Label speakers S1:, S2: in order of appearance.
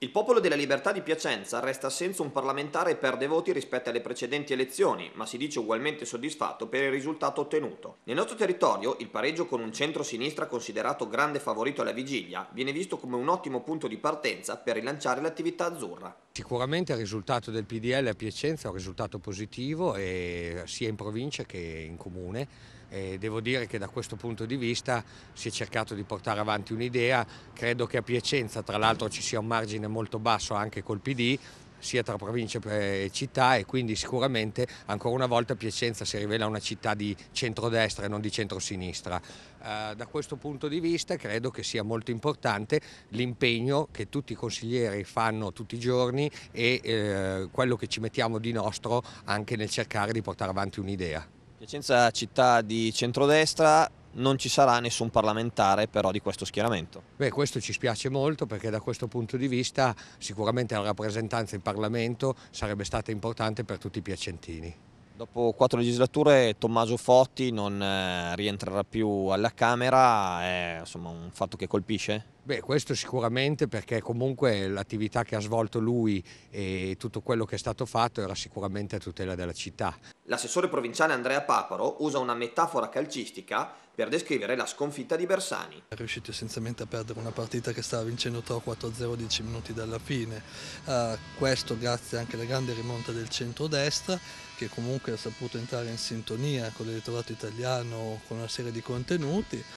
S1: Il Popolo della Libertà di Piacenza resta senza un parlamentare e perde voti rispetto alle precedenti elezioni, ma si dice ugualmente soddisfatto per il risultato ottenuto. Nel nostro territorio il pareggio con un centro-sinistra considerato grande favorito alla vigilia viene visto come un ottimo punto di partenza per rilanciare l'attività azzurra.
S2: Sicuramente il risultato del PDL a Piacenza è un risultato positivo eh, sia in provincia che in comune. E eh, devo dire che da questo punto di vista si è cercato di portare avanti un'idea. Credo che a Piacenza tra l'altro ci sia un margine molto basso anche col PD, sia tra province e città e quindi sicuramente ancora una volta Piacenza si rivela una città di centrodestra e non di centrosinistra. Eh, da questo punto di vista credo che sia molto importante l'impegno che tutti i consiglieri fanno tutti i giorni e eh, quello che ci mettiamo di nostro anche nel cercare di portare avanti un'idea.
S1: Piacenza città di centrodestra, non ci sarà nessun
S2: parlamentare però di questo schieramento. Beh, questo ci spiace molto perché da questo punto di vista sicuramente la rappresentanza in Parlamento sarebbe stata importante per tutti i piacentini.
S1: Dopo quattro legislature Tommaso Fotti non eh, rientrerà più alla
S2: Camera, è insomma, un fatto che colpisce? Beh, questo sicuramente perché comunque l'attività che ha svolto lui e tutto quello che è stato fatto era sicuramente a tutela della città.
S1: L'assessore provinciale Andrea Paparo usa una metafora calcistica per descrivere la
S3: sconfitta di Bersani. È riuscito essenzialmente a perdere una partita che stava vincendo 3-4-0 10 minuti dalla fine. Uh, questo grazie anche alla grande rimonta del centro-destra che comunque ha saputo entrare in sintonia con l'elettorato italiano con una serie di contenuti.